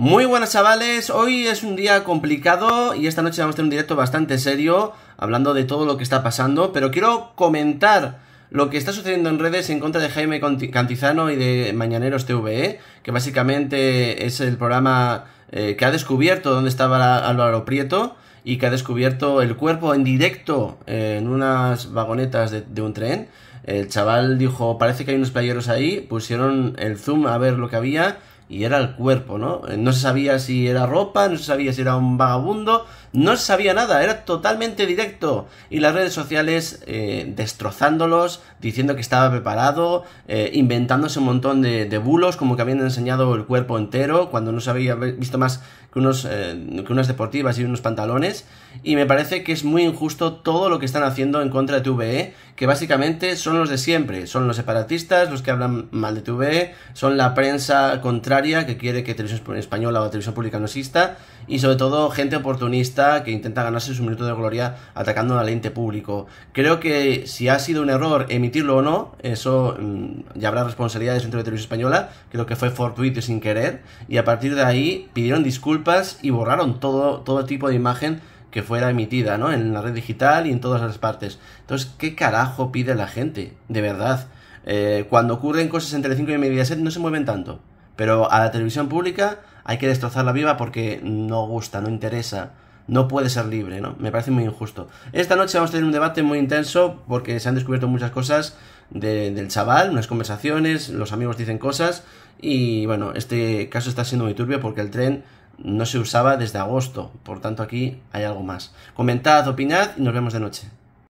Muy buenas chavales, hoy es un día complicado y esta noche vamos a tener un directo bastante serio hablando de todo lo que está pasando, pero quiero comentar lo que está sucediendo en redes en contra de Jaime Cantizano y de Mañaneros TVE, ¿eh? que básicamente es el programa eh, que ha descubierto dónde estaba Álvaro Prieto y que ha descubierto el cuerpo en directo eh, en unas vagonetas de, de un tren. El chaval dijo, parece que hay unos playeros ahí, pusieron el zoom a ver lo que había y era el cuerpo, ¿no? Eh, no se sabía si era ropa, no se sabía si era un vagabundo, no se sabía nada, era totalmente directo. Y las redes sociales eh, destrozándolos, diciendo que estaba preparado, eh, inventándose un montón de, bulos, como que habían enseñado el cuerpo entero, cuando no se había visto más que, unos, eh, que unas deportivas y unos pantalones. Y me parece que es muy injusto todo lo que están haciendo en contra de TVE, que básicamente son los de siempre, son los separatistas, los que hablan mal de TVE, son la prensa contra que quiere que televisión española o televisión pública no exista, y sobre todo gente oportunista que intenta ganarse su minuto de gloria atacando al ente público. Creo que si ha sido un error emitirlo o no, eso mm, ya habrá responsabilidades dentro de televisión española, creo que fue fortuito y sin querer, y a partir de ahí pidieron disculpas y borraron todo, todo tipo de imagen que fuera emitida, En la red digital y en todas las partes. Entonces, ¿qué carajo pide la gente? De verdad. Eh, cuando ocurren cosas entre 5 y Mediaset no se mueven tanto. Pero a la televisión pública hay que destrozarla viva porque no gusta, no interesa. No puede ser libre, ¿no? Me parece muy injusto. Esta noche vamos a tener un debate muy intenso porque se han descubierto muchas cosas del chaval, unas conversaciones, los amigos dicen cosas y bueno, este caso está siendo muy turbio porque el tren no se usaba desde agosto. Por tanto, aquí hay algo más. Comentad, opinad y nos vemos de noche.